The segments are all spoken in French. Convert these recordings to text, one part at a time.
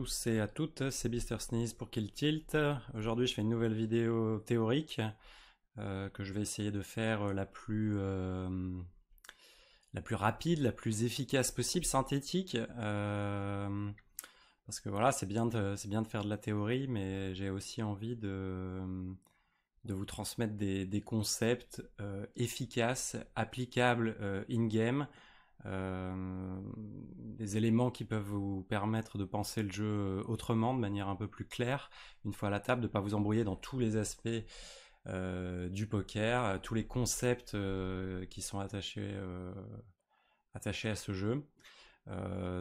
tous et à toutes, c'est Mister Sneeze pour Kill Tilt. Aujourd'hui je fais une nouvelle vidéo théorique euh, que je vais essayer de faire la plus, euh, la plus rapide, la plus efficace possible, synthétique. Euh, parce que voilà, c'est bien, de, faire de la théorie, mais j'ai aussi envie de, vous transmettre des, des concepts efficaces, applicables in-game euh, des éléments qui peuvent vous permettre de penser le jeu euh, autrement, de manière un peu plus claire, une fois à la table, de ne pas vous embrouiller dans tous les aspects euh, du poker, tous les concepts qui sont attachés, attachés à ce jeu.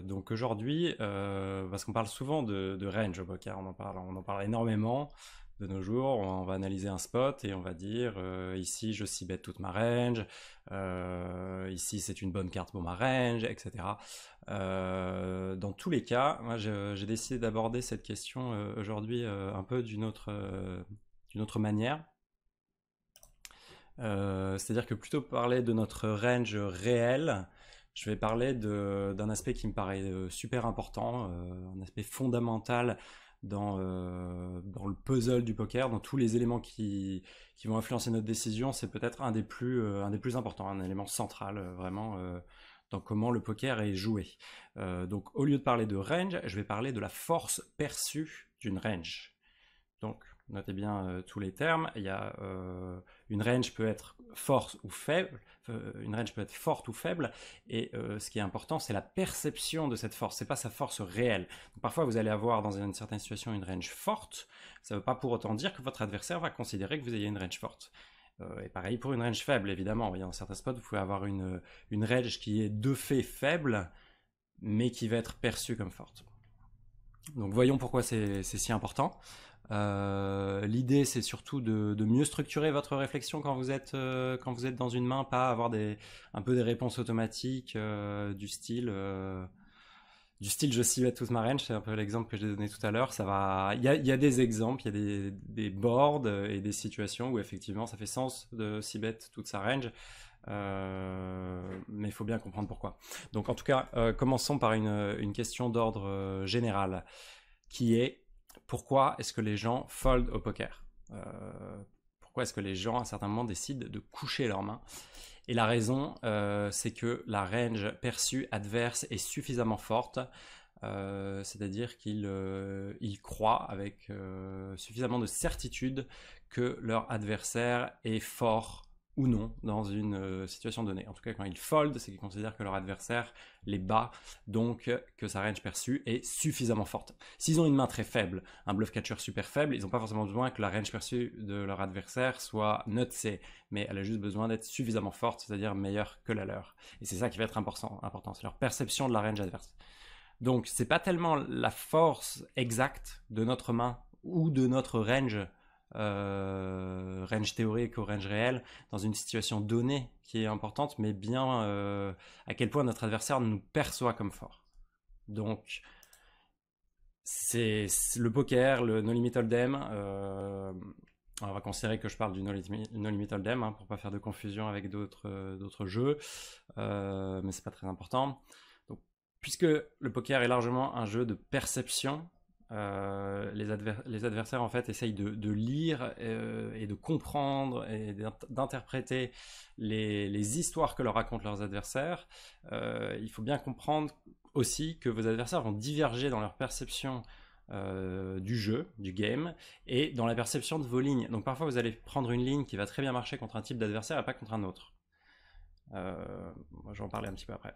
donc aujourd'hui, parce qu'on parle souvent de, de range au poker, on en parle, on en parle énormément de nos jours, on va analyser un spot et on va dire euh, ici je suis toute ma range, euh, ici c'est une bonne carte pour ma range, etc. Euh, dans tous les cas, moi j'ai décidé d'aborder cette question aujourd'hui un peu d'une autre, d'une autre manière. C'est-à-dire que plutôt parler de notre range réel, je vais parler d'un aspect qui me paraît super important, un aspect fondamental euh, dans, le puzzle du poker, dans tous les éléments qui, qui vont influencer notre décision, c'est peut-être un, des plus, euh, un des plus importants, un élément central euh, vraiment dans comment le poker est joué. donc au lieu de parler de range, je vais parler de la force perçue d'une range. Donc notez bien euh, tous les termes. Il y a euh, une range peut être forte ou faible, euh, une range peut être forte ou faible, et ce qui est important, c'est la perception de cette force. C'est pas sa force réelle. parfois, vous allez avoir dans une certaine situation une range forte. Ça ne veut pas pour autant dire que votre adversaire va considérer que vous ayez une range forte. et pareil pour une range faible, évidemment. Dans certains spots, vous pouvez avoir une, une range qui est de fait faible, mais qui va être perçue comme forte. Donc voyons pourquoi c'est si important. Euh, l'idée, c'est surtout de, mieux structurer votre réflexion quand vous êtes euh, quand vous êtes dans une main, pas avoir des un peu des réponses automatiques euh, du style du style je cibète toute ma range, c'est un peu l'exemple que j'ai donné tout à l'heure. Ça va, il y a, y a, des exemples, il y a des, des, boards et des situations où effectivement ça fait sens de bête toute sa range. mais il faut bien comprendre pourquoi. Donc en tout cas, commençons par une, une question d'ordre général, qui est pourquoi est-ce que les gens foldent au poker euh, Pourquoi est-ce que les gens à certains moments décident de coucher leurs mains Et la raison, euh, c'est que la range perçue adverse est suffisamment forte. Euh, c'est-à-dire qu'ils croient avec suffisamment de certitude que leur adversaire est fort ou non dans une euh, situation donnée. En tout cas, quand ils fold, c'est qu'ils considèrent que leur adversaire les bat, donc euh, que sa range perçue est suffisamment forte. S'ils ont une main très faible, un bluff catcher super faible, ils n'ont pas forcément besoin que la range perçue de leur adversaire soit notée, mais elle a juste besoin d'être suffisamment forte, c'est-à-dire meilleure que la leur. Et c'est ça qui va être important, important c'est leur perception de la range adverse. Donc, c'est pas tellement la force exacte de notre main ou de notre range euh, range théorique au range réel dans une situation donnée qui est importante, mais bien euh, à quel point notre adversaire nous perçoit comme fort. Donc, c'est le poker, le no limit hold'em. Euh, on va considérer que je parle du no limit, All hold'em hein, pour pas faire de confusion avec d'autres euh, jeux, mais c'est pas très important. puisque le poker est largement un jeu de perception, euh, les, adversaires en fait essayent de, lire euh, et de comprendre et d'interpréter les, histoires que leur racontent leurs adversaires. Euh, il faut bien comprendre aussi que vos adversaires vont diverger dans leur perception du jeu, du game, et dans la perception de vos lignes. Donc parfois vous allez prendre une ligne qui va très bien marcher contre un type d'adversaire et pas contre un autre. Euh, J'en parler un petit peu après.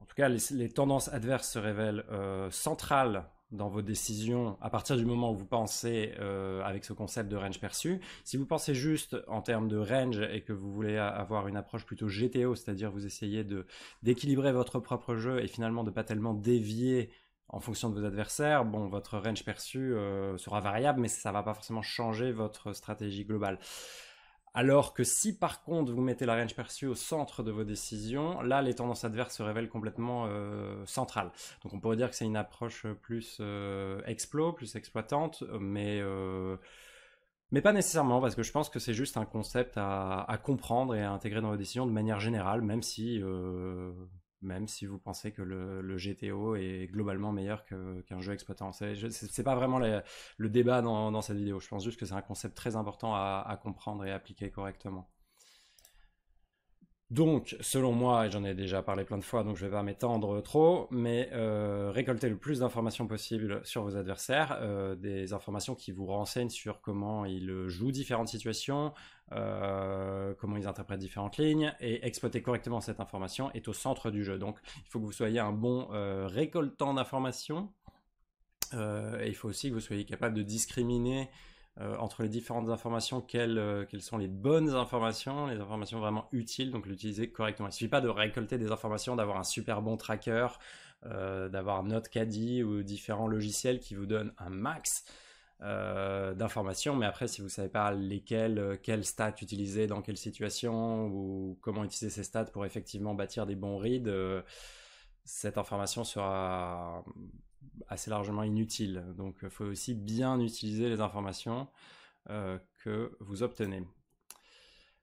En tout cas, les, tendances adverses se révèlent centrales dans vos décisions à partir du moment où vous pensez euh, avec ce concept de range perçu. Si vous pensez juste en termes de range et que vous voulez avoir une approche plutôt GTO, c'est-à-dire vous essayez d'équilibrer votre propre jeu et finalement de pas tellement dévier en fonction de vos adversaires, bon, votre range perçu euh, sera variable, mais ça ne va pas forcément changer votre stratégie globale. Alors que si par contre vous mettez la range perçue au centre de vos décisions, là les tendances adverses se révèlent complètement euh, centrales. Donc on pourrait dire que c'est une approche plus euh, explo, plus exploitante, mais, euh, mais pas nécessairement, parce que je pense que c'est juste un concept à, à, comprendre et à intégrer dans vos décisions de manière générale, même si même si vous pensez que le, GTO est globalement meilleur qu'un jeu exploitant. Ce n'est pas vraiment le débat dans, cette vidéo. Je pense juste que c'est un concept très important à, à comprendre et à appliquer correctement. Donc, selon moi, et j'en ai déjà parlé plein de fois, donc je ne vais pas m'étendre trop, mais euh, récolter le plus d'informations possible sur vos adversaires, euh, des informations qui vous renseignent sur comment ils jouent différentes situations, euh, comment ils interprètent différentes lignes, et exploiter correctement cette information est au centre du jeu. Donc, il faut que vous soyez un bon récoltant d'informations, et il faut aussi que vous soyez capable de discriminer euh, entre les différentes informations, euh, quelles, sont les bonnes informations, les informations vraiment utiles, donc l'utiliser correctement. Il ne suffit pas de récolter des informations, d'avoir un super bon tracker, euh, d'avoir caddie ou différents logiciels qui vous donnent un max d'informations, mais après, si vous ne savez pas lesquelles, stats utiliser, dans quelle situation, ou comment utiliser ces stats pour effectivement bâtir des bons reads, cette information sera assez largement inutile. Donc il faut aussi bien utiliser les informations euh, que vous obtenez.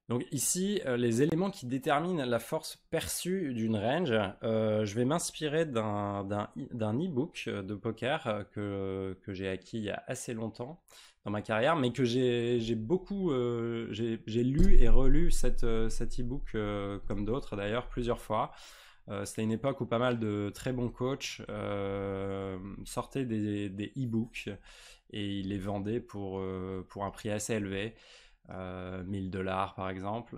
Donc ici, euh, les éléments qui déterminent la force perçue d'une range, euh, je vais m'inspirer d'un e-book de poker que, que j'ai acquis il y a assez longtemps dans ma carrière, mais que j'ai beaucoup, j'ai lu et relu cet e-book comme d'autres d'ailleurs plusieurs fois. Euh, c'était une époque où pas mal de très bons coachs euh, sortaient des, des e-books et ils les vendaient pour, euh, pour un prix assez élevé. 1000 dollars par exemple.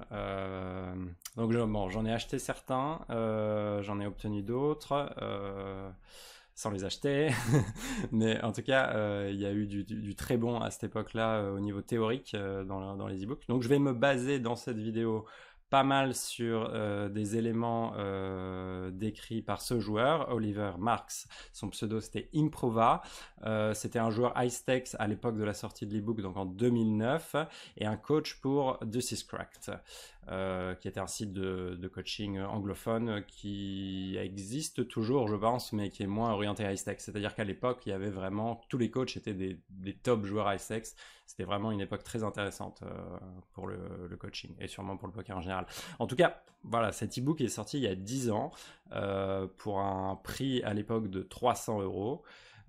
donc bon, j'en ai acheté certains, j'en ai obtenu d'autres sans les acheter. Mais en tout cas, il y a eu du, très bon à cette époque-là au niveau théorique dans, dans, les e-books. Donc je vais me baser dans cette vidéo pas mal sur euh, des éléments euh, décrits par ce joueur, Oliver Marks. Son pseudo c'était Improva. Euh, c'était un joueur high à l'époque de la sortie de l'ebook, donc en 2009, et un coach pour The is euh, qui était un site de, coaching anglophone qui existe toujours, je pense, mais qui est moins orienté à iStex C'est-à-dire qu'à l'époque, il y avait vraiment tous les coachs étaient des, top joueurs ice C'était vraiment une époque très intéressante euh, pour le, coaching et sûrement pour le poker en général. En tout cas, voilà, cet e-book est sorti il y a 10 ans euh, pour un prix à l'époque de 300 euros.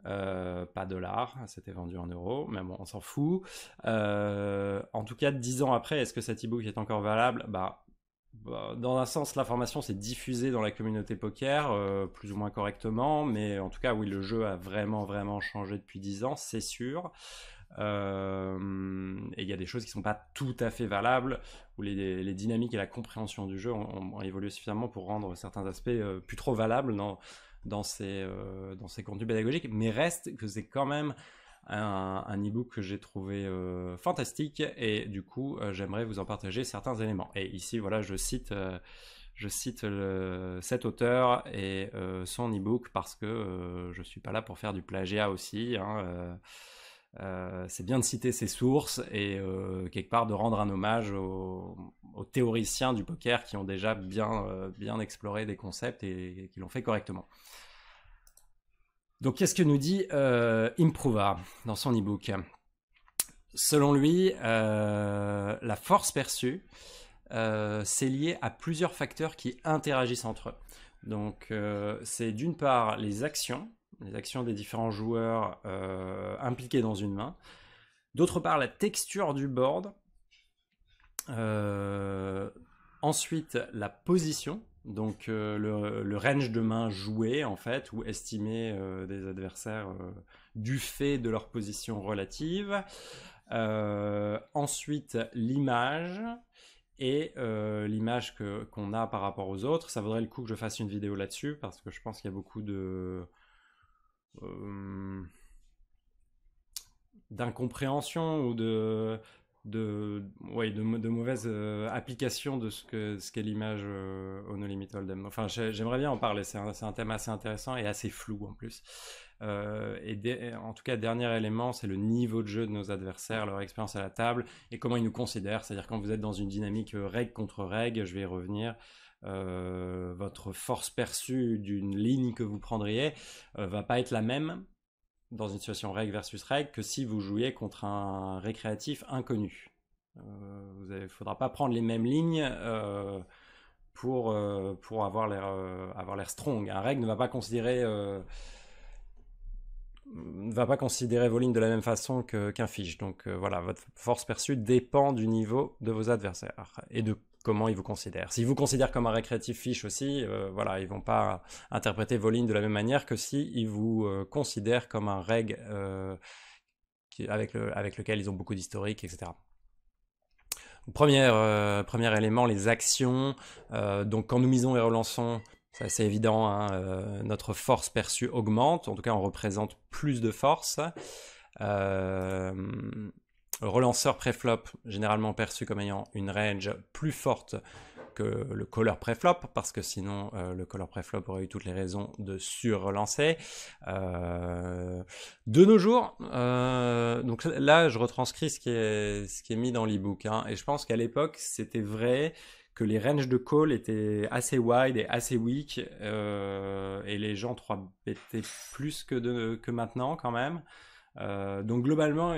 Euh, pas pas dollars, c'était vendu en euros, mais bon, on s'en fout. Euh, en tout cas, dix ans après, est-ce que cet e-book est encore valable bah, bah, dans un sens, l'information s'est diffusée dans la communauté poker, euh, plus ou moins correctement, mais en tout cas, oui, le jeu a vraiment, vraiment changé depuis dix ans, c'est sûr. et il y a des choses qui ne sont pas tout à fait valables, où les, dynamiques et la compréhension du jeu ont, évolué suffisamment pour rendre certains aspects plus trop valables dans, dans ces euh, dans contenus pédagogiques, mais reste que c'est quand même un, un e-book que j'ai trouvé euh, fantastique et du coup euh, j'aimerais vous en partager certains éléments. Et ici voilà je cite, je cite le, cet auteur et son e-book parce que je suis pas là pour faire du plagiat aussi. Hein, euh, c'est bien de citer ses sources et euh, quelque part de rendre un hommage aux, théoriciens du poker qui ont déjà bien, euh, exploré des concepts et, qui l'ont fait correctement. Donc qu'est-ce que nous dit Improva dans son e-book Selon lui, la force perçue, c'est lié à plusieurs facteurs qui interagissent entre eux. Donc c'est d'une part les actions les actions des différents joueurs euh, impliqués dans une main. D'autre part, la texture du board. Euh, ensuite, la position, donc euh, le, range de main joué en fait, ou estimé des adversaires du fait de leur position relative. ensuite, l'image et l'image qu'on a par rapport aux autres. Ça vaudrait le coup que je fasse une vidéo là-dessus parce que je pense qu'il y a beaucoup de euh, d'incompréhension ou de de, ouais, de, de euh, ce qu'est ce qu'est l'image euh, au No Limit Hold'em. Enfin, j'aimerais bien en parler, c'est un, un, thème assez intéressant et assez flou en plus. Euh, et en tout cas, dernier élément, c'est le niveau de jeu de nos adversaires, leur expérience à la table et comment ils nous considèrent. C'est-à-dire quand vous êtes dans une dynamique règle contre règle, je vais y revenir, euh, votre force perçue d'une ligne que vous prendriez euh, va pas être la même dans une situation règle versus règle que si vous jouiez contre un récréatif inconnu. Il euh, ne faudra pas prendre les mêmes lignes pour, pour avoir l'air avoir strong. Un règle ne va pas considérer ne va pas considérer vos lignes de la même façon qu'un fiche. Donc voilà, votre force perçue dépend du niveau de vos adversaires et de ils vous considèrent. S'ils vous considèrent comme un récréatif fiche aussi, euh, voilà, ils vont pas interpréter vos lignes de la même manière que si ils vous euh, considèrent comme un reg euh, qui, avec, avec lequel ils ont beaucoup d'historique, etc. Premier, premier élément, les actions. donc quand nous misons et relançons, c'est évident, hein, notre force perçue augmente, en tout cas on représente plus de force relanceur préflop, généralement perçu comme ayant une range plus forte que le caller préflop, parce que sinon euh, le caller préflop aurait eu toutes les raisons de surrelancer. Euh, de nos jours, euh, donc là je retranscris ce qui est, ce qui est mis dans l'ebook, hein, et je pense qu'à l'époque c'était vrai que les ranges de call étaient assez wide et assez weak, euh, et les gens 3 étaient plus que, de, que maintenant quand même. donc globalement,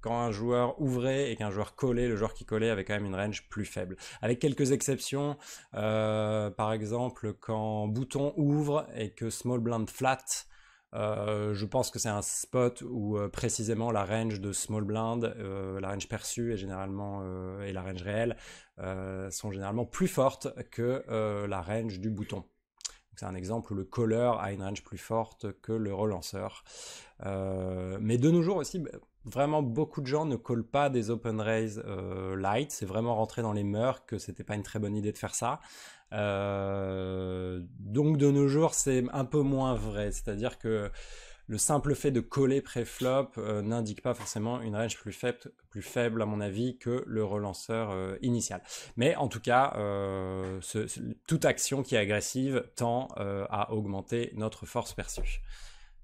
quand un joueur ouvrait et qu'un joueur collait, le joueur qui collait avait quand même une range plus faible. Avec quelques exceptions, euh, par exemple quand Bouton ouvre et que Small Blind flat, euh, je pense que c'est un spot où euh, précisément la range de Small Blind, la range perçue et généralement et la range réelle sont généralement plus fortes que la range du bouton. C'est un exemple où le caller a une range plus forte que le relanceur. mais de nos jours aussi, bah, vraiment beaucoup de gens ne collent pas des open raise euh, light. C'est vraiment rentré dans les mœurs que c'était pas une très bonne idée de faire ça. Euh, donc de nos jours, c'est un peu moins vrai. C'est-à-dire que le simple fait de coller préflop flop euh, n'indique pas forcément une range plus faible, à mon avis que le relanceur initial. Mais en tout cas, toute action qui est agressive tend à augmenter notre force perçue.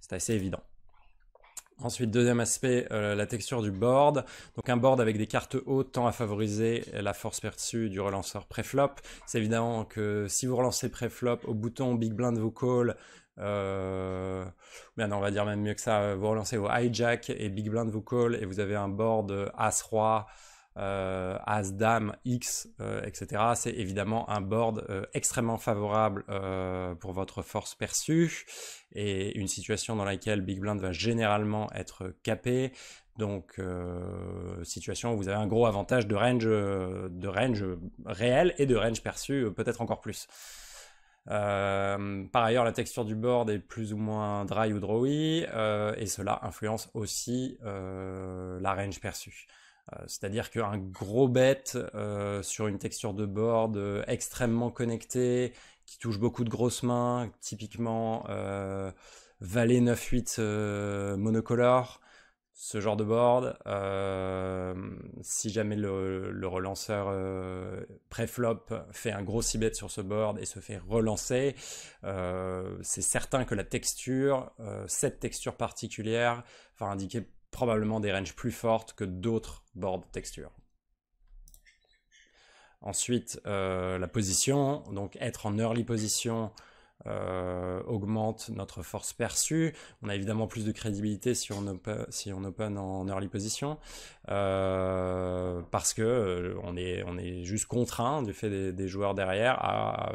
C'est assez évident. Ensuite, deuxième aspect, euh, la texture du board. Donc un board avec des cartes hautes tend à favoriser la force perçue du relanceur flop C'est évident que si vous relancez flop au bouton Big Blind vous call, euh, ben on va dire même mieux que ça, euh, vous relancez vos hijack et Big Blind vous call et vous avez un board euh, As-Roi, euh, As, Dame, X, euh, etc. C'est évidemment un board euh, extrêmement favorable pour votre force perçue et une situation dans laquelle Big Blind va généralement être capé. Donc, situation où vous avez un gros avantage de range, de range réel et de range perçu, peut-être encore plus. par ailleurs, la texture du board est plus ou moins dry ou drawy, et cela influence aussi la range perçue. Euh, c'est-à-dire qu'un gros bet euh, sur une texture de board euh, extrêmement connectée, qui touche beaucoup de grosses mains, typiquement Valet 9-8 monocolore, ce genre de board, si jamais le, le relanceur flop fait un gros c-bet sur ce board et se fait relancer, c'est certain que la texture, cette texture particulière, va indiquer probablement des ranges plus fortes que d'autres boards textures. Ensuite, euh, la position, donc être en early position euh, augmente notre force perçue. On a évidemment plus de crédibilité si on, open, en early position euh, parce que on est, juste contraint du fait des, joueurs derrière à,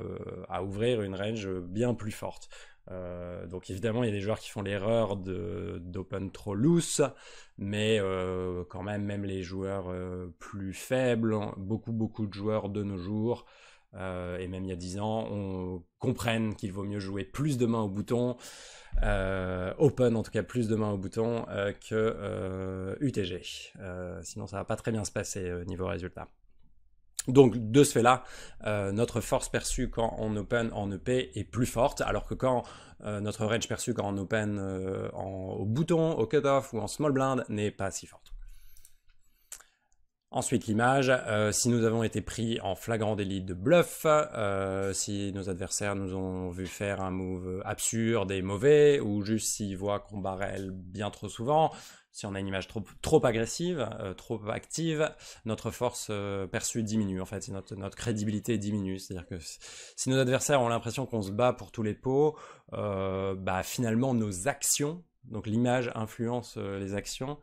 ouvrir une range bien plus forte. Euh, donc évidemment, il y a des joueurs qui font l'erreur d'open trop loose, mais euh, quand même, même les joueurs euh, plus faibles, beaucoup beaucoup de joueurs de nos jours, et même il y a 10 ans, on comprennent qu'il vaut mieux jouer plus de mains au bouton, open en tout cas plus de mains au bouton que UTG. sinon, ça va pas très bien se passer niveau résultat. Donc de ce fait-là, euh, notre force perçue quand on open en EP est plus forte, alors que quand euh, notre range perçue quand on open euh, en, au bouton, au cutoff ou en small blind n'est pas si forte. Ensuite l'image, si nous avons été pris en flagrant délit de bluff, si nos adversaires nous ont vu faire un move absurde et mauvais, ou juste s'ils voient qu'on barrel bien trop souvent, si on a une image trop, trop agressive, euh, trop active, notre force euh, perçue diminue, en fait, notre, crédibilité diminue. C'est-à-dire que si nos adversaires ont l'impression qu'on se bat pour tous les pots, euh, bah, finalement, nos actions, donc l'image influence les actions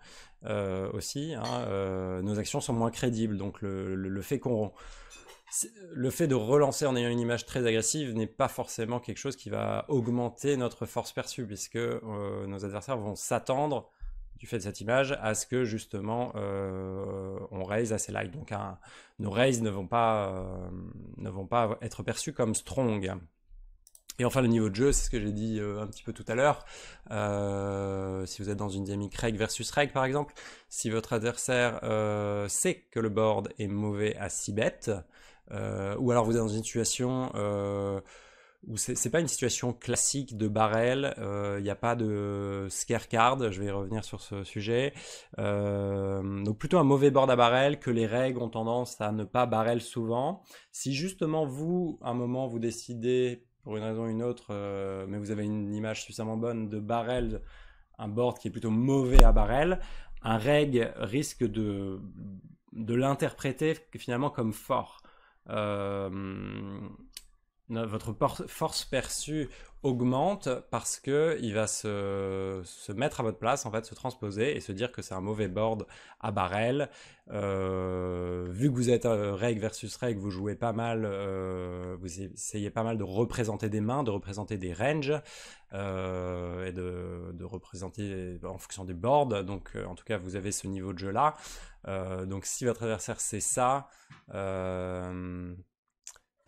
aussi, hein, nos actions sont moins crédibles. Donc le, fait qu'on le fait de relancer en ayant une image très agressive n'est pas forcément quelque chose qui va augmenter notre force perçue, puisque nos adversaires vont s'attendre du fait de cette image à ce que justement euh, on raise assez light. Donc un, nos raises ne vont, pas, euh, ne vont pas être perçus comme strong. Et enfin le niveau de jeu, c'est ce que j'ai dit euh, un petit peu tout à l'heure. si vous êtes dans une dynamique reg versus reg par exemple, si votre adversaire sait que le board est mauvais à 6 bêtes, ou alors vous êtes dans une situation où c'est pas une situation classique de barrel, il euh, n'y a pas de scare card, je vais revenir sur ce sujet. Euh, donc plutôt un mauvais board à barrel que les règles ont tendance à ne pas barrel souvent. Si justement vous, à un moment, vous décidez, pour une raison ou une autre, euh, mais vous avez une image suffisamment bonne de barrel, un board qui est plutôt mauvais à barrel, un reg risque de, de l'interpréter finalement comme fort. Euh, votre force perçue augmente parce que il va se, mettre à votre place, en fait, se transposer et se dire que c'est un mauvais board à barrel. Euh, vu que vous êtes euh, reg versus règle, vous jouez pas mal, euh, vous essayez pas mal de représenter des mains, de représenter des ranges et de, de, représenter en fonction des boards. Donc, en tout cas, vous avez ce niveau de jeu là. donc, si votre adversaire c'est ça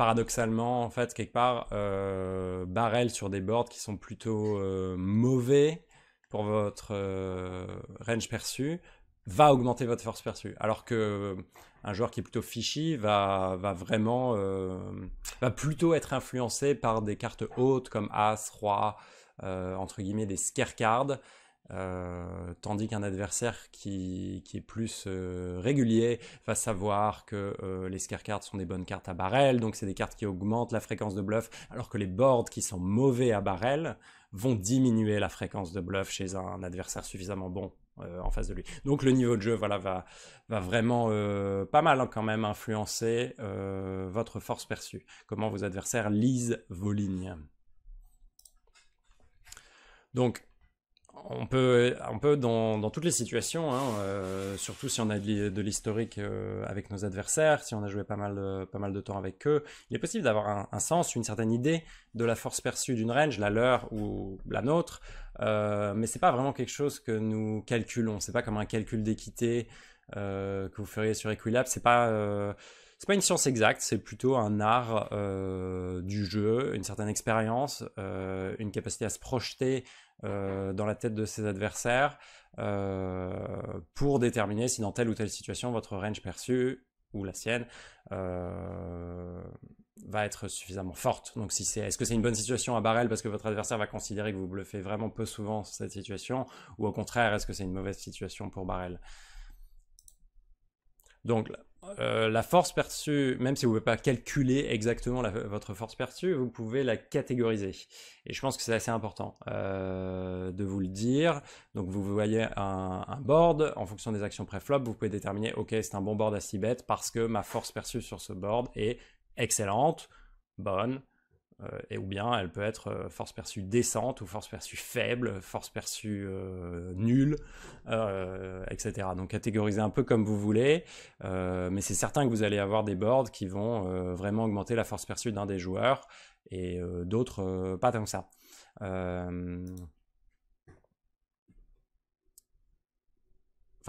paradoxalement, en fait, quelque part, euh, barrel sur des boards qui sont plutôt euh, mauvais pour votre euh, range perçu va augmenter votre force perçue. Alors que un joueur qui est plutôt fishy va, vraiment va plutôt être influencé par des cartes hautes comme As, Roi, entre guillemets des scare cards euh, tandis qu'un adversaire qui, est plus euh, régulier va savoir que euh, les scare cards sont des bonnes cartes à barrel, donc c'est des cartes qui augmentent la fréquence de bluff, alors que les boards qui sont mauvais à barrel vont diminuer la fréquence de bluff chez un adversaire suffisamment bon en face de lui. Donc le niveau de jeu voilà, va, vraiment pas mal hein, quand même influencer votre force perçue, comment vos adversaires lisent vos lignes. Donc on peut, on peut dans, toutes les situations, hein, euh, surtout si on a de l'historique euh, avec nos adversaires, si on a joué pas mal, de, euh, pas mal de temps avec eux, il est possible d'avoir un, sens, une certaine idée de la force perçue d'une range, la leur ou la nôtre, mais mais c'est pas vraiment quelque chose que nous calculons. C'est pas comme un calcul d'équité que vous feriez sur Equilab. C'est pas c'est pas une science exacte, c'est plutôt un art du jeu, une certaine expérience, une capacité à se projeter euh, dans la tête de ses adversaires euh, pour déterminer si dans telle ou telle situation votre range perçu ou la sienne euh, va être suffisamment forte. Donc si c'est, est-ce que c'est une bonne situation à barrel parce que votre adversaire va considérer que vous bluffez vraiment peu souvent cette situation, ou au contraire est-ce que c'est une mauvaise situation pour barrel Donc euh, la force perçue, même si vous ne pouvez pas calculer exactement votre force perçue, vous pouvez la catégoriser. Et je pense que c'est assez important euh, de vous le dire. Donc vous voyez un, board, en fonction des actions pré-flop, vous pouvez déterminer, ok, c'est un bon board à 6 parce que ma force perçue sur ce board est excellente, bonne, euh, et ou bien elle peut être euh, force perçue décente ou force perçue faible, force perçue euh, nulle, etc. Donc catégorisez un peu comme vous voulez, mais c'est certain que vous allez avoir des boards qui vont vraiment augmenter la force perçue d'un des joueurs et d'autres pas tant que ça.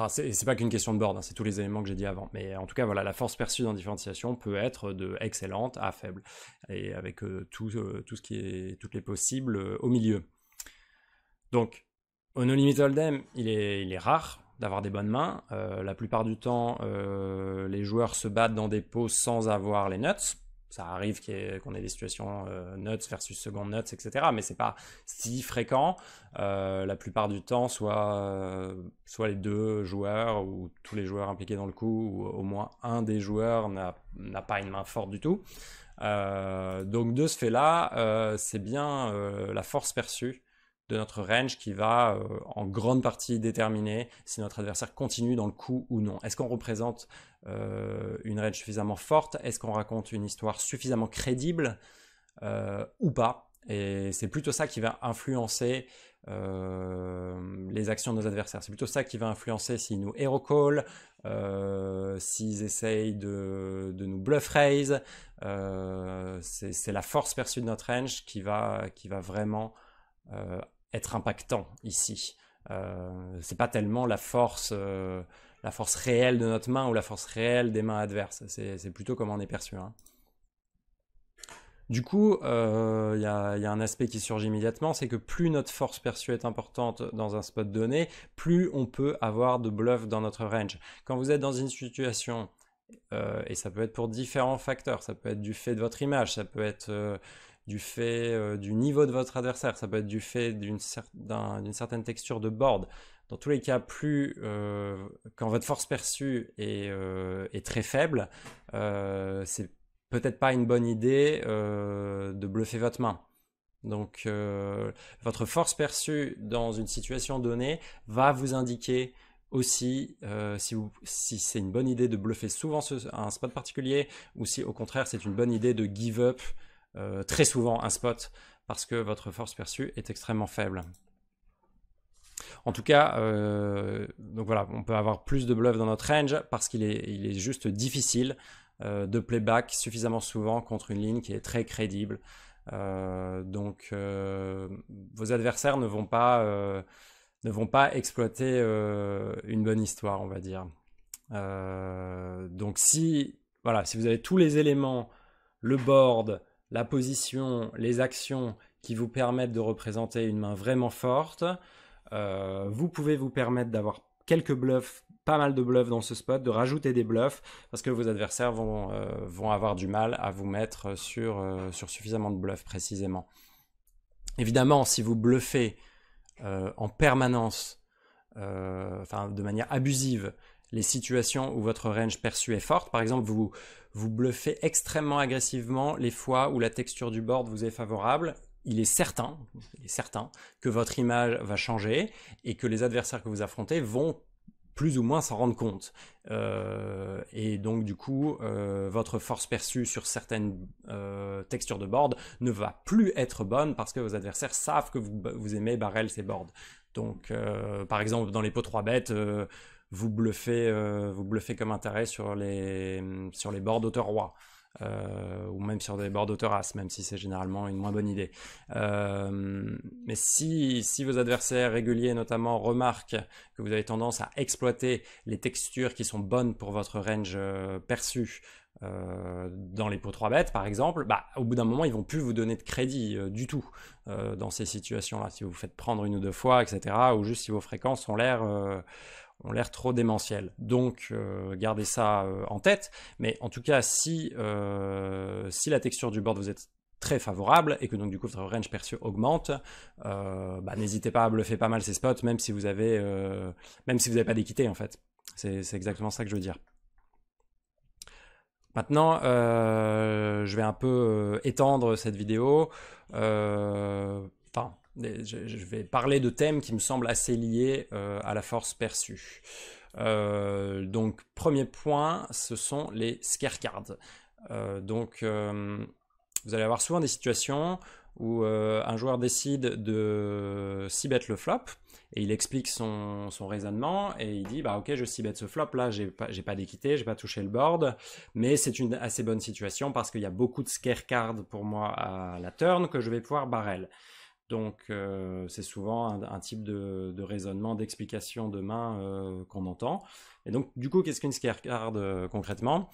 c'est pas qu'une question de board, hein, c'est tous les éléments que j'ai dit avant. Mais en tout cas, voilà, la force perçue dans différenciation peut être de excellente à faible, et avec euh, tout, euh, tout, ce qui est toutes les possibles euh, au milieu. Donc, au no limit hold'em, il est, il est rare d'avoir des bonnes mains. la plupart du temps, les joueurs se battent dans des pots sans avoir les nuts ça arrive qu'on ait, des situations euh, nuts versus second nuts, etc. Mais ce n'est pas si fréquent. Euh, la plupart du temps, euh, soit les deux joueurs ou tous les joueurs impliqués dans le coup, ou au moins un des joueurs n'a pas une main forte du tout. donc de ce fait-là, c'est bien la force perçue de notre range qui va euh, en grande partie déterminer si notre adversaire continue dans le coup ou non. Est-ce qu'on représente euh, une range suffisamment forte Est-ce qu'on raconte une histoire suffisamment crédible euh, ou pas Et c'est plutôt ça qui va influencer les actions de nos adversaires. C'est plutôt ça qui va influencer s'ils nous hero call, s'ils essayent de, nous bluff raise. c'est la force perçue de notre range qui va, qui va vraiment euh, être impactant ici. Euh, c'est pas tellement la force, euh, la force réelle de notre main ou la force réelle des mains adverses. C'est plutôt comment on est perçu. Hein. Du coup, euh, il y, a, y, a un aspect qui surgit immédiatement, c'est que plus notre force perçue est importante dans un spot donné, plus on peut avoir de bluff dans notre range. Quand vous êtes dans une situation, et ça peut être pour différents facteurs, ça peut être du fait de votre image, ça peut être du fait euh, du niveau de votre adversaire, ça peut être du fait d'une certaine texture de board. Dans tous les cas, plus euh, quand votre force perçue est, euh, très faible, c'est peut-être pas une bonne idée de bluffer votre main. Donc votre force perçue dans une situation donnée va vous indiquer aussi si, c'est une bonne idée de bluffer souvent un spot particulier ou si au contraire c'est une bonne idée de give up euh, très souvent un spot parce que votre force perçue est extrêmement faible. En tout cas, euh, donc voilà, on peut avoir plus de bluffs dans notre range parce qu'il est, il juste difficile euh, de playback suffisamment souvent contre une ligne qui est très crédible. Euh, donc vos adversaires ne vont pas, exploiter une bonne histoire, on va dire. donc si, voilà, si vous avez tous les éléments, le board, la position, les actions qui vous permettent de représenter une main vraiment forte. Euh, vous pouvez vous permettre d'avoir quelques bluffs, pas mal de bluffs dans ce spot, de rajouter des bluffs, parce que vos adversaires vont, euh, vont avoir du mal à vous mettre sur, euh, sur suffisamment de bluffs précisément. Évidemment, si vous bluffez en permanence, enfin de manière abusive, les situations où votre range perçu est forte, par exemple, vous, vous bluffez extrêmement agressivement les fois où la texture du board vous est favorable. Il est certain, il est certain que votre image va changer et que les adversaires que vous affrontez vont plus ou moins s'en rendre compte. Euh, et donc du coup, euh, votre force perçue sur certaines euh, textures de board ne va plus être bonne parce que vos adversaires savent que vous, aimez barrel ces boards. Donc par exemple dans les pots 3 bêtes, vous bluffez, euh, vous bluffez comme intérêt sur les, mm, sur les bords d'auteur roi. Euh, ou même sur des bords d'auteur as, même si c'est généralement une moins bonne idée. Euh, mais si, si vos adversaires réguliers notamment remarquent que vous avez tendance à exploiter les textures qui sont bonnes pour votre range perçu, dans les pots 3 bêtes par exemple, bah, au bout d'un moment ils vont plus vous donner de crédit du tout dans ces situations-là. Si vous vous faites prendre une ou deux fois, etc., ou juste si vos fréquences ont l'air l'air trop démentiel. Donc euh, gardez ça euh, en tête. Mais en tout cas, si, euh, si la texture du board vous est très favorable et que donc du coup votre range perçu augmente, bah, n'hésitez pas à bluffer pas mal ces spots, même si vous avez même si vous n'avez pas d'équité en fait. C'est exactement ça que je veux dire. Maintenant, je vais un peu étendre cette vidéo je, vais parler de thèmes qui me semblent assez liés euh, à la force perçue. Euh, donc, premier point, ce sont les scare cards. Euh, donc, vous allez avoir souvent des situations où un joueur décide de s'y bet le flop, et il explique son, raisonnement et il dit bah ok je s'y bet ce flop là j'ai pas pas d'équité j'ai pas touché le board mais c'est une assez bonne situation parce qu'il y a beaucoup de scare cards pour moi à la turn que je vais pouvoir barrel donc euh, c'est souvent un, type de, raisonnement, d'explication de main euh, qu'on entend. Et donc du coup, qu'est-ce qu'une scare euh, concrètement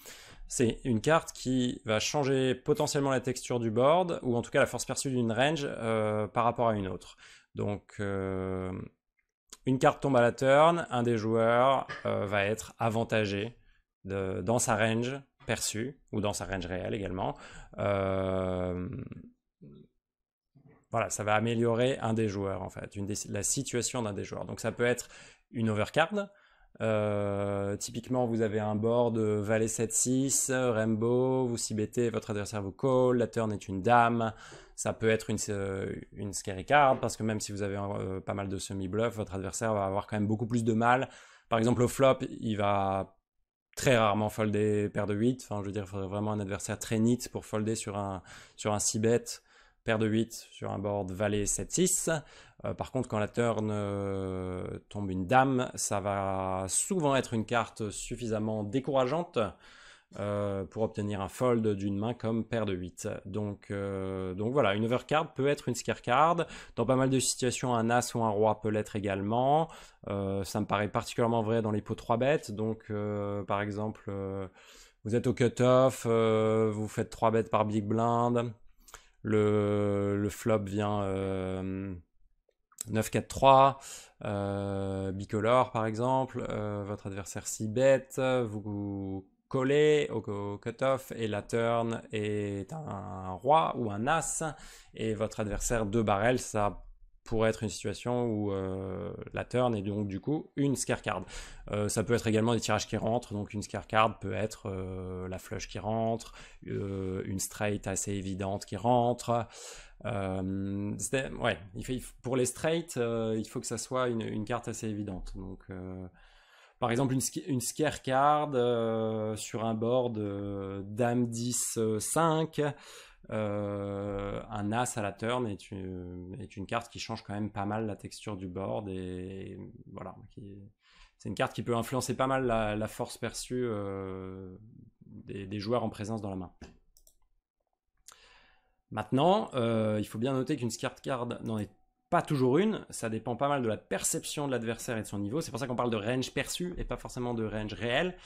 C'est une carte qui va changer potentiellement la texture du board, ou en tout cas la force perçue d'une range par rapport à une autre. Donc une carte tombe à la turn, un des joueurs va être avantagé dans sa range perçue, ou dans sa range réelle également, voilà, ça va améliorer un des joueurs, en fait, la situation d'un des joueurs. Donc ça peut être une overcard. Euh, typiquement, vous avez un board euh, valet 7-6, Rainbow, vous cibetez, votre adversaire vous call, la turn est une dame. Ça peut être une, euh, une scary card, parce que même si vous avez pas mal de semi-bluff, votre adversaire va avoir quand même beaucoup plus de mal. Par exemple, au flop, il va très rarement folder paire de 8. Enfin, je veux dire, il faudrait vraiment un adversaire très neat pour folder sur un, sur un paire de 8 sur un board valet 7-6. Euh, par contre, quand la turn euh, tombe une dame, ça va souvent être une carte suffisamment décourageante euh, pour obtenir un fold d'une main comme paire de 8. Donc, donc voilà, une overcard peut être une scare Dans pas mal de situations, un as ou un roi peut l'être également. ça me paraît particulièrement vrai dans les pots 3 bêtes. Donc par exemple, vous êtes au cut-off, vous faites 3 bêtes par big blind le, flop vient 9-4-3, euh, euh, bicolore par exemple, euh, votre adversaire si bête, vous, collez au, cut-off et la turn est un, roi ou un as et votre adversaire 2-barrel, ça être une situation où euh, la turn est donc du coup une scare card. Euh, ça peut être également des tirages qui rentrent, donc une scare card peut être euh, la flush qui rentre, une straight assez évidente qui rentre. ouais, pour les straight, il faut que ça soit une, carte assez évidente. Donc, par exemple, une, une scare card sur un board dame 10-5. Euh, un As à la turn est une, carte qui change quand même pas mal la texture du board et, voilà, c'est une carte qui peut influencer pas mal la, force perçue euh, des, joueurs en présence dans la main. Maintenant, euh, il faut bien noter qu'une carte card n'en est pas toujours une, ça dépend pas mal de la perception de l'adversaire et de son niveau, c'est pour ça qu'on parle de range perçu et pas forcément de range réel.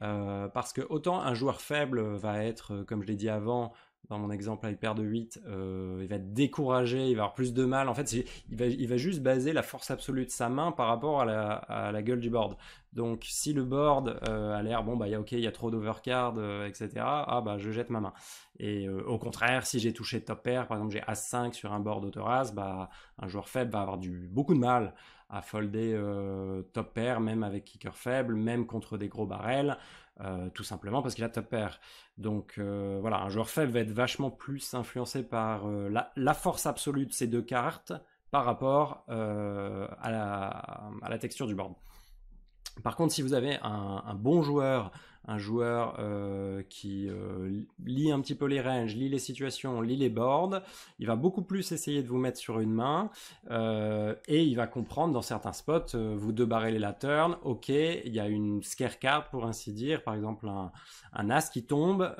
parce que autant un joueur faible va être, comme je l'ai dit avant, dans mon exemple, il perd de 8, euh, il va être découragé, il va avoir plus de mal. En fait, il va, juste baser la force absolue de sa main par rapport à la, à la gueule du board. Donc si le board euh, a l'air, bon bah ok, il y a trop d'overcard, euh, etc. Ah bah je jette ma main. Et euh, au contraire, si j'ai touché top pair, par exemple j'ai a 5 sur un board autoras, bah un joueur faible va avoir du, beaucoup de mal à folder top pair, même avec kicker faible, même contre des gros barrels, tout simplement parce qu'il a top pair. Donc voilà, un joueur faible va être vachement plus influencé par la, force absolue de ces deux cartes par rapport à, la, texture du board. Par contre, si vous avez un, bon joueur un joueur euh, qui euh, lit un petit peu les ranges, lit les situations, lit les boards, il va beaucoup plus essayer de vous mettre sur une main euh, et il va comprendre dans certains spots, vous deux les la turn, ok, il y a une scare card pour ainsi dire, par exemple un, as qui tombe,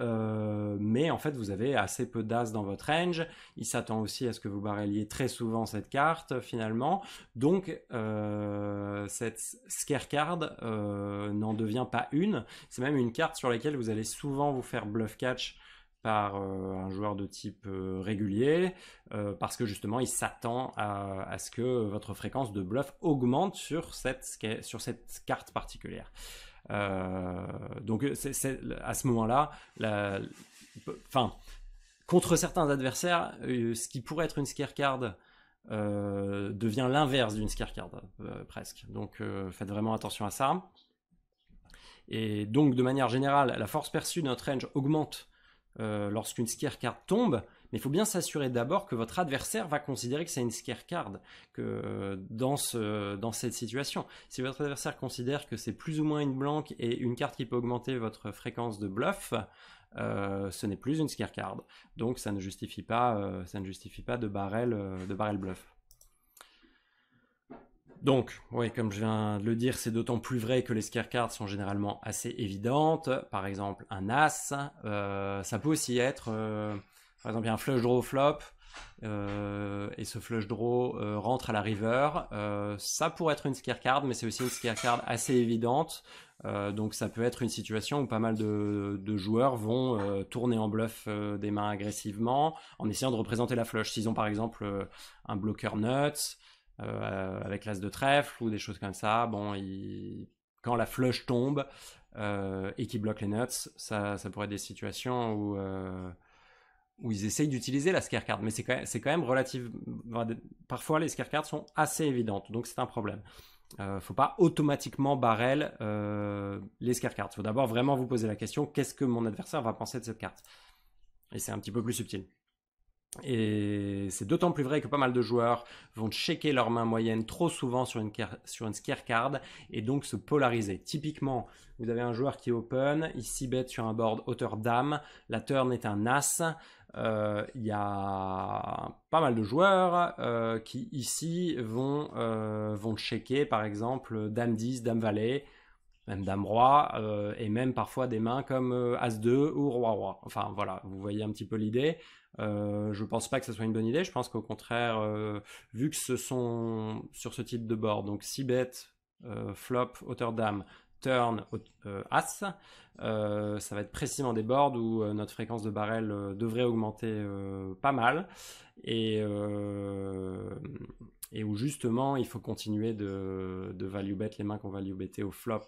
mais en fait vous avez assez peu d'as dans votre range, il s'attend aussi à ce que vous barreliez très souvent cette carte finalement, donc cette scare card n'en devient pas une, une carte sur laquelle vous allez souvent vous faire bluff catch par euh, un joueur de type euh, régulier, euh, parce que justement il s'attend à, ce que votre fréquence de bluff augmente sur cette, sur cette carte particulière. donc à ce moment-là, enfin, contre certains adversaires, ce qui pourrait être une scare card devient l'inverse d'une scare card presque. Donc faites vraiment attention à ça. Et donc, de manière générale, la force perçue d'un range augmente euh, lorsqu'une scare card tombe, mais il faut bien s'assurer d'abord que votre adversaire va considérer que c'est une scare card que, euh, dans, cette situation. Si votre adversaire considère que c'est plus ou moins une blanque et une carte qui peut augmenter votre fréquence de bluff, euh, ce n'est plus une scare card. Donc ça ne justifie pas, ça ne justifie pas de barrel, de barrel bluff. Donc, oui, comme je viens de le dire, c'est d'autant plus vrai que les scare sont généralement assez évidentes. Par exemple, un As, euh, ça peut aussi être, euh, par exemple, il y a un flush draw flop, euh, et ce flush draw rentre à la river. ça pourrait être une scarecard, mais c'est aussi une scarecard assez évidente. donc, ça peut être une situation où pas mal de, de joueurs vont tourner en bluff des mains agressivement en essayant de représenter la flush. S'ils ont par exemple un blocker nuts, euh, avec l'as de trèfle ou des choses comme ça. Bon, quand la flush tombe euh, et qu'il bloque les nuts, ça, ça pourrait être des situations où, euh, où ils essayent d'utiliser la scare card. Mais c'est quand, même, quand relative. parfois, les scare cards sont assez évidentes, donc c'est un problème. ne faut pas automatiquement barrel les scare cards. Faut d'abord vraiment vous poser la question qu'est-ce que mon adversaire va penser de cette carte Et c'est un petit peu plus subtil. Et c'est d'autant plus vrai que pas mal de joueurs vont checker leur main moyenne trop souvent sur une, sur une scare card et donc se polariser. Typiquement, vous avez un joueur qui est open, il bête sur un board hauteur dame, la turn est un as, euh, il y a pas mal de joueurs euh, qui ici vont, euh, vont checker par exemple dame 10, dame valet, même dame roi et même parfois des mains comme as 2 ou roi roi. Enfin voilà, vous voyez un petit peu l'idée. Euh, je pense pas que ce soit une bonne idée. Je pense qu'au contraire, euh, vu que ce sont sur ce type de board, donc 6 bêtes, euh, flop, hauteur dame, turn, as, ça va être précisément des boards où notre fréquence de barrel devrait augmenter pas mal. Et, et, où justement, il faut continuer de, value bet les mains qu'on value better au flop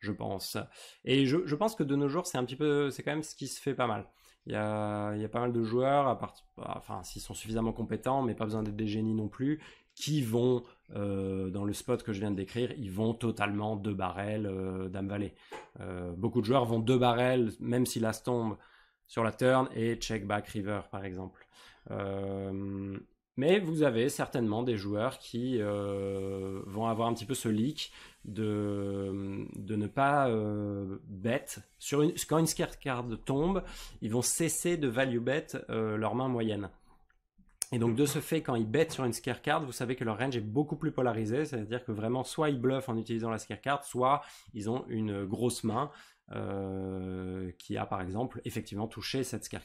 je pense. Et je, je, pense que de nos jours, c'est un petit peu, c'est quand même ce qui se fait pas mal. Il y a, pas mal de joueurs, bah, enfin, s'ils sont suffisamment compétents, mais pas besoin d'être des génies non plus, qui vont, euh, dans le spot que je viens de décrire, ils vont totalement deux barrels euh, Dame Valley. Euh, beaucoup de joueurs vont deux barrels, même si l'as tombe sur la turn, et check back river, par exemple. Mais vous avez certainement des joueurs qui euh, vont avoir un petit peu ce leak de, ne pas bête euh, bet. Sur une, quand une scarecard card tombe, ils vont cesser de value bet euh, leur main moyenne. Et donc de ce fait, quand ils bêtent sur une scare card, vous savez que leur range est beaucoup plus polarisé, c'est-à-dire que vraiment soit ils bluffent en utilisant la scare card, soit ils ont une grosse main euh, qui a par exemple effectivement touché cette scare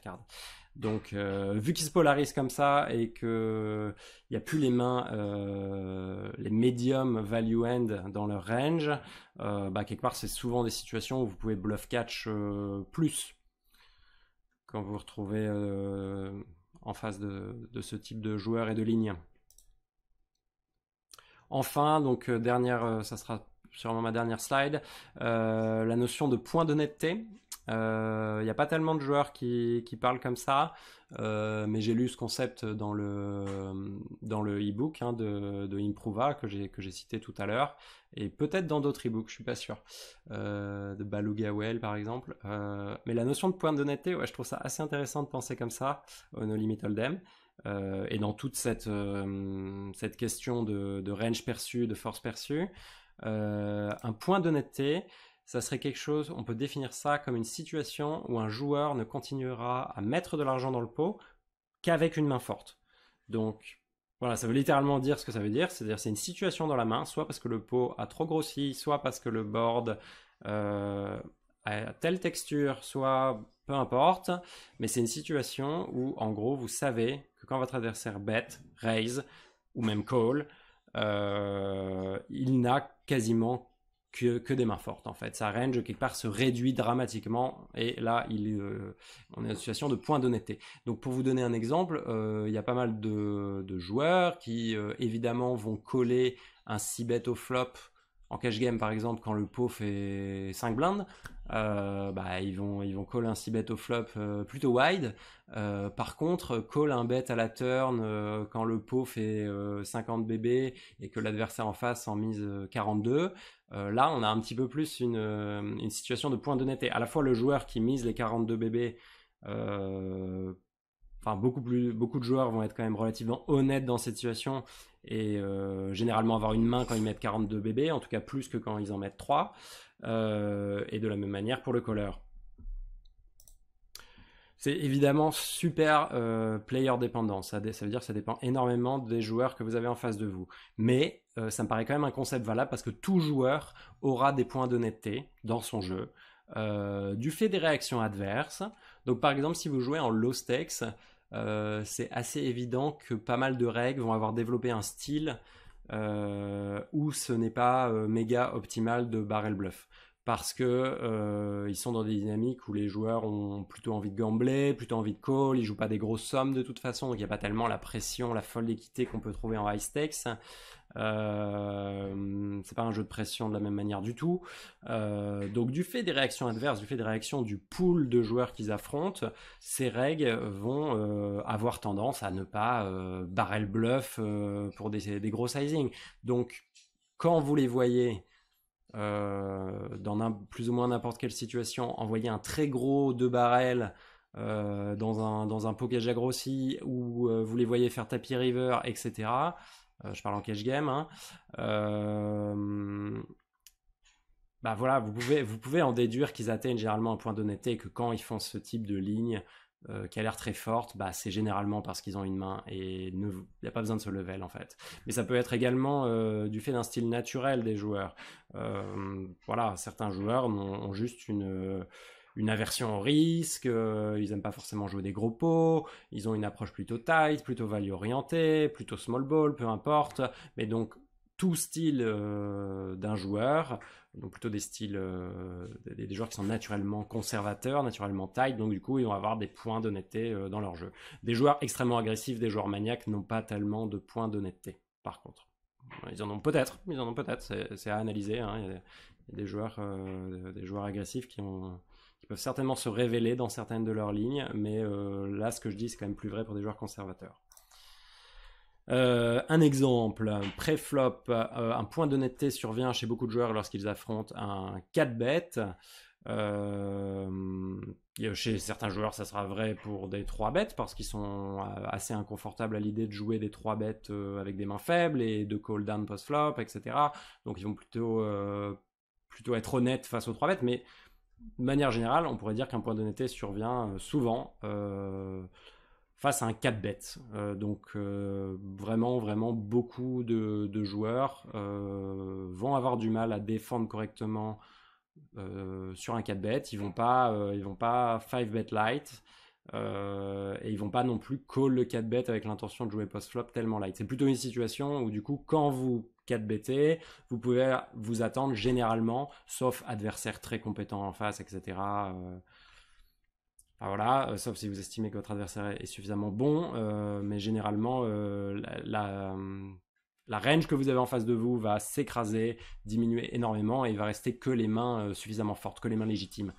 Donc euh, vu qu'il se polarise comme ça et que il n'y a plus les mains, euh, les medium value end dans leur range, bah, quelque part c'est souvent des situations où vous pouvez bluff catch plus quand vous vous retrouvez en face de, ce type de joueur et de lignes. Enfin, donc dernière, ça sera sur ma dernière slide, euh, la notion de point d'honnêteté. Il euh, n'y a pas tellement de joueurs qui, parlent comme ça, euh, mais j'ai lu ce concept dans le dans le e-book hein, de, de, Improva que j'ai que j'ai cité tout à l'heure, et peut-être dans d'autres e-books, je suis pas sûr, euh, de Well par exemple. mais la notion de point d'honnêteté, ouais, je trouve ça assez intéressant de penser comme ça, au No Limit Hold'em. et dans toute cette, cette question de, de range perçu, de force perçue, euh, un point d'honnêteté, ça serait quelque chose, on peut définir ça comme une situation où un joueur ne continuera à mettre de l'argent dans le pot qu'avec une main forte. Donc voilà, ça veut littéralement dire ce que ça veut dire, c'est-à-dire c'est une situation dans la main, soit parce que le pot a trop grossi, soit parce que le board euh, a telle texture, soit peu importe, mais c'est une situation où en gros vous savez que quand votre adversaire bet, raise ou même call, euh, il n'a quasiment que, des mains fortes en fait. Sa range quelque part se réduit dramatiquement et là il euh, on est en situation de point d'honnêteté. Donc pour vous donner un exemple, euh, il y a pas mal de, joueurs qui évidemment vont coller un 6 bet au flop en cash game par exemple quand le pot fait 5 blindes euh, bah, ils vont ils vont call un 6 bet au flop euh, plutôt wide euh, par contre call un bet à la turn quand le pot fait 50 bébés et que l'adversaire en face en mise 42 là on a un petit peu plus une, situation de point d'honnêteté à la fois le joueur qui mise les 42 bébés beaucoup plus, beaucoup de joueurs vont être quand même relativement honnêtes dans cette situation et euh, généralement avoir une main quand ils mettent 42 bébés, en tout cas plus que quand ils en mettent 3, euh, et de la même manière pour le caller. C'est évidemment super euh, player dépendant, ça, ça, veut dire que ça dépend énormément des joueurs que vous avez en face de vous. Mais ça me paraît quand même un concept valable parce que tout joueur aura des points d'honnêteté dans son jeu, du fait des réactions adverses. Donc par exemple si vous jouez en low stakes, euh, c'est assez évident que pas mal de règles vont avoir développé un style euh, où ce n'est pas euh, méga optimal de barrel bluff parce qu'ils euh, sont dans des dynamiques où les joueurs ont plutôt envie de gambler, plutôt envie de call, ils jouent pas des grosses sommes de toute façon, donc il n'y a pas tellement la pression, la folle d'équité qu'on peut trouver en high stakes. Euh, c'est pas un jeu de pression de la même manière du tout. Euh, donc du fait des réactions adverses, du fait des réactions du pool de joueurs qu'ils affrontent, ces règles vont euh, avoir tendance à ne pas barrer le bluff pour des, des gros sizing. Donc quand vous les voyez euh, dans plus ou moins n'importe quelle situation, envoyer un très gros deux barrel euh, dans un dans pot grossi où euh, vous les voyez faire tapis river, etc. je parle en cash game. Hein. bah voilà, vous pouvez en déduire qu'ils atteignent généralement un point d'honnêteté que quand ils font ce type de ligne euh, qui a l'air très forte, bah, c'est généralement parce qu'ils ont une main et il n'y a pas besoin de se level en fait. Mais ça peut être également euh, du fait d'un style naturel des joueurs. Euh, voilà, certains joueurs ont, juste une, une, aversion au risque, ils n'aiment pas forcément jouer des gros pots, ils ont une approche plutôt tight, plutôt value orientée, plutôt small ball, peu importe. Mais donc tout style euh, d'un joueur, donc plutôt des styles, euh, des, joueurs qui sont naturellement conservateurs, naturellement tight, donc du coup ils vont avoir des points d'honnêteté euh, dans leur jeu. Des joueurs extrêmement agressifs, des joueurs maniaques n'ont pas tellement de points d'honnêteté, par contre. Ils en ont peut-être, ils en ont peut-être, c'est à analyser. Hein, il, y a, des joueurs, des joueurs agressifs qui qui peuvent certainement se révéler dans certaines de leurs lignes, mais là ce que je dis c'est quand même plus vrai pour des joueurs conservateurs. Euh, un exemple, pré-flop, euh, un point d'honnêteté survient chez beaucoup de joueurs lorsqu'ils affrontent un 4-bet. Euh, chez certains joueurs, ça sera vrai pour des 3 bêtes parce qu'ils sont assez inconfortables à l'idée de jouer des 3 bêtes avec des mains faibles et de call down post-flop, etc. Donc ils vont plutôt, plutôt être honnêtes face aux 3 bêtes. Mais de manière générale, on pourrait dire qu'un point d'honnêteté survient souvent face à un 4 bet. Euh, donc euh, vraiment, vraiment beaucoup de, joueurs euh, vont avoir du mal à défendre correctement sur un 4 bet. Ils vont pas, ils vont pas 5 bet light. et ils vont pas non plus call le 4 bet avec l'intention de jouer post flop tellement light. C'est plutôt une situation où du coup, quand vous 4 bettez vous pouvez vous attendre généralement, sauf adversaire très compétent en face, etc voilà, euh, sauf si vous estimez que votre adversaire est suffisamment bon, euh, mais généralement, euh, la, range que vous avez en face de vous va s'écraser, diminuer énormément, et il va rester que les mains suffisamment fortes, que les mains légitimes.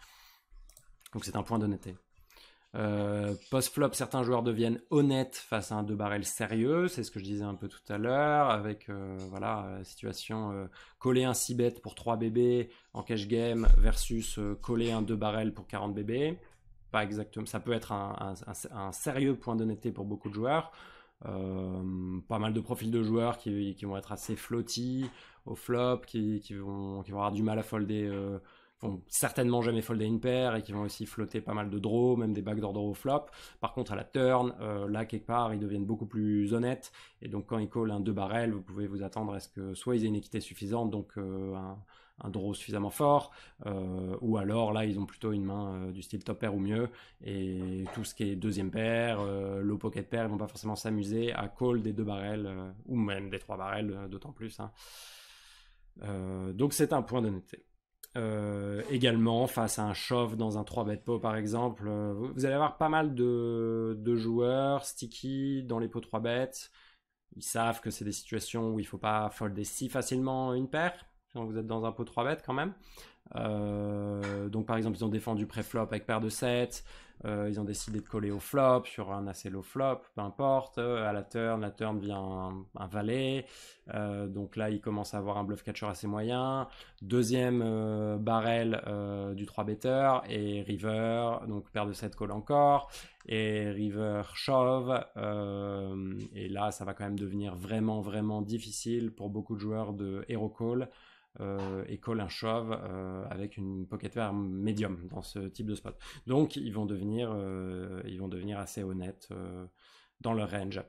Donc c'est un point d'honnêteté. Post-flop, certains joueurs deviennent honnêtes face à un deux barrel sérieux, c'est ce que je disais un peu tout à l'heure, avec voilà, situation coller un 6 bet pour 3 bébés en cash game versus coller un 2 barrel pour 40 bébés exactement. Ça peut être un, sérieux point d'honnêteté pour beaucoup de joueurs. Euh, pas mal de profils de joueurs qui, vont être assez flottis au flop, qui, vont, qui vont avoir du mal à folder, euh, vont certainement jamais folder une paire et qui vont aussi flotter pas mal de draws, même des backdoor d'ordre au flop. Par contre, à la turn, euh, là, quelque part, ils deviennent beaucoup plus honnêtes et donc quand ils collent un deux barrel, vous pouvez vous attendre à ce que soit ils aient une équité suffisante, donc un draw suffisamment fort, euh, ou alors là ils ont plutôt une main euh, du style top pair ou mieux, et tout ce qui est deuxième paire, euh, low pocket pair, ils vont pas forcément s'amuser à call des deux barrels, ou même des trois barrels, d'autant plus. Hein. donc c'est un point d'honnêteté. également face à un shove dans un 3 bet pot par exemple, vous allez avoir pas mal de, joueurs sticky dans les pots 3 bets. Ils savent que c'est des situations où il faut pas folder si facilement une paire, donc vous êtes dans un pot 3 bêtes quand même. Euh, donc par exemple, ils ont défendu pré-flop avec paire de 7. Euh, ils ont décidé de coller au flop sur un assez low flop, peu importe. Euh, à la turn, la turn vient un, valet. donc là, ils commencent à avoir un bluff catcher assez moyen. Deuxième barrel du 3 better et river. Donc paire de 7 colle encore et river shove. et là, ça va quand même devenir vraiment vraiment difficile pour beaucoup de joueurs de hero call. Euh, et et un Chauve euh, avec une pocket pair médium dans ce type de spot. Donc ils vont devenir, euh, ils vont devenir assez honnêtes dans leur range.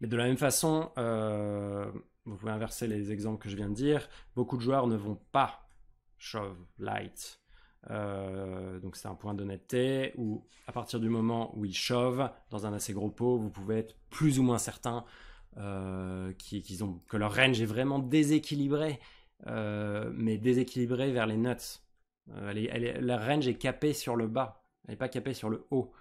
Mais de la même façon, vous pouvez inverser les exemples que je viens de dire, beaucoup de joueurs ne vont pas shove light. donc c'est un point d'honnêteté où à partir du moment où ils shove dans un assez gros pot, vous pouvez être plus ou moins certain euh, qui, ont, que leur range est vraiment déséquilibré, euh, mais déséquilibré vers les nuts. Euh, range est capée sur le bas, elle n'est pas capée sur le haut.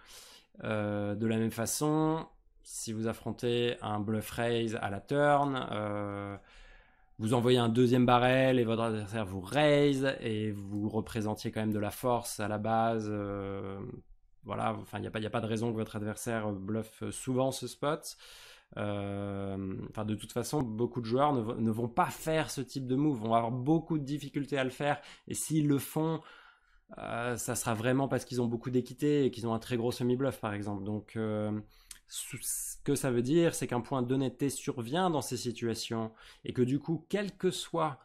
Euh, de la même façon, si vous affrontez un bluff raise à la turn, euh, vous envoyez un deuxième barrel et votre adversaire vous raise et vous représentiez quand même de la force à la base voilà, enfin, il n'y a, a, pas de raison que votre adversaire bluffe souvent ce spot. Euh, de toute façon, beaucoup de joueurs ne, vont pas faire ce type de move, vont avoir beaucoup de difficultés à le faire. Et s'ils le font, euh, ça sera vraiment parce qu'ils ont beaucoup d'équité et qu'ils ont un très gros semi-bluff, par exemple. Donc, euh, ce que ça veut dire, c'est qu'un point d'honnêteté survient dans ces situations et que du coup, quelle que soit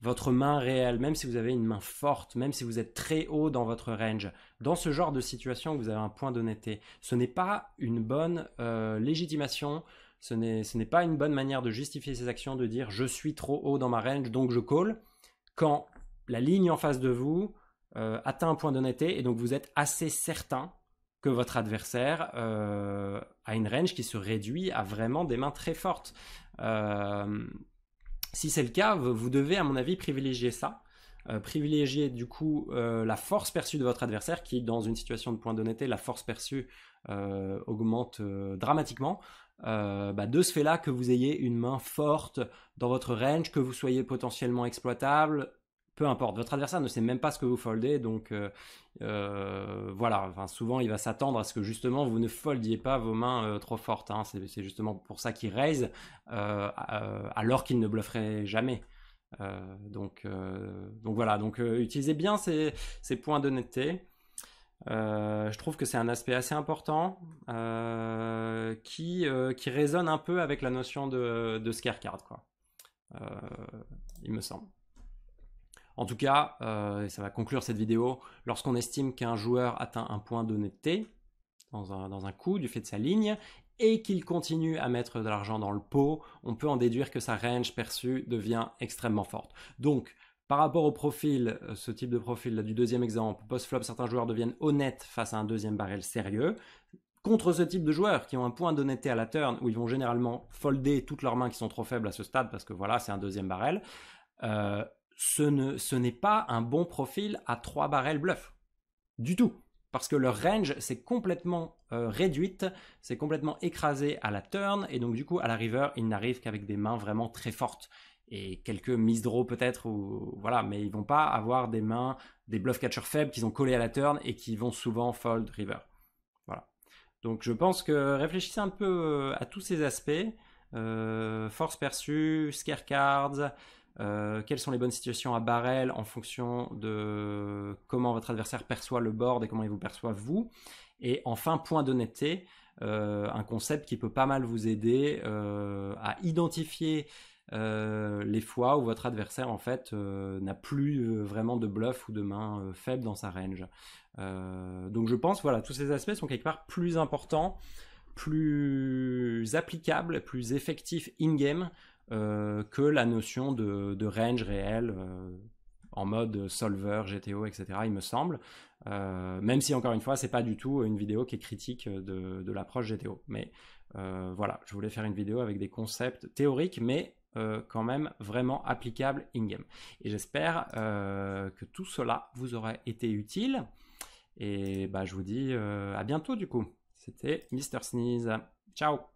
votre main réelle, même si vous avez une main forte, même si vous êtes très haut dans votre range, dans ce genre de situation, vous avez un point d'honnêteté. Ce n'est pas une bonne légitimation ce n'est, pas une bonne manière de justifier ses actions de dire je suis trop haut dans ma range donc je call quand la ligne en face de vous euh, atteint un point d'honnêteté et donc vous êtes assez certain que votre adversaire euh, a une range qui se réduit à vraiment des mains très fortes. Euh, si c'est le cas, vous devez à mon avis privilégier ça. privilégier du coup la force perçue de votre adversaire qui dans une situation de point d'honnêteté la force perçue augmente dramatiquement euh, bah, de ce fait-là que vous ayez une main forte dans votre range, que vous soyez potentiellement exploitable, peu importe. Votre adversaire ne sait même pas ce que vous foldez, donc euh, euh, voilà. souvent, il va s'attendre à ce que justement vous ne foldiez pas vos mains trop fortes. Hein. C'est justement pour ça qu'il raise, alors qu'il ne blufferait jamais. donc, voilà. Donc utilisez bien ces, ces points d'honnêteté. Euh, je trouve que c'est un aspect assez important euh, qui, euh, qui résonne un peu avec la notion de, de scarecard, quoi. il me semble. En tout cas, et ça va conclure cette vidéo, lorsqu'on estime qu'un joueur atteint un point d'honnêteté dans un, dans un, coup du fait de sa ligne et qu'il continue à mettre de l'argent dans le pot, on peut en déduire que sa range perçue devient extrêmement forte. Donc, par rapport au profil, euh, ce type de profil du deuxième exemple, post-flop, certains joueurs deviennent honnêtes face à un deuxième barrel sérieux. Contre ce type de joueurs qui ont un point d'honnêteté à la turn, où ils vont généralement folder toutes leurs mains qui sont trop faibles à ce stade, parce que voilà, c'est un deuxième barrel, euh, ce n'est pas un bon profil à trois barrels bluff. Du tout parce que leur range s'est complètement euh, réduite, s'est complètement écrasée à la turn, et donc du coup à la river, ils n'arrivent qu'avec des mains vraiment très fortes et quelques misdraws peut-être ou voilà, mais ils vont pas avoir des mains, des bluff catchers faibles qu'ils ont collés à la turn et qui vont souvent fold river. Voilà. Donc je pense que réfléchissez un peu euh, à tous ces aspects, euh, force perçue, scare cards. Euh, quelles sont les bonnes situations à barrel en fonction de comment votre adversaire perçoit le board et comment il vous perçoit vous. Et enfin, point d'honnêteté, un concept qui peut pas mal vous aider à identifier euh, les fois où votre adversaire en fait euh, n'a plus euh, vraiment de bluff ou de main faible dans sa range. donc je pense voilà tous ces aspects sont quelque part plus importants, plus applicables, plus effectifs in game que la notion de, range réel en mode solver, GTO, etc. Il me semble. même si encore une fois, c'est pas du tout une vidéo qui est critique de, l'approche GTO. Mais voilà, je voulais faire une vidéo avec des concepts théoriques, mais euh, quand même vraiment applicable in-game. Et j'espère euh, que tout cela vous aura été utile. Et bah, je vous dis euh, à bientôt du coup. C'était Mr Sneeze. Ciao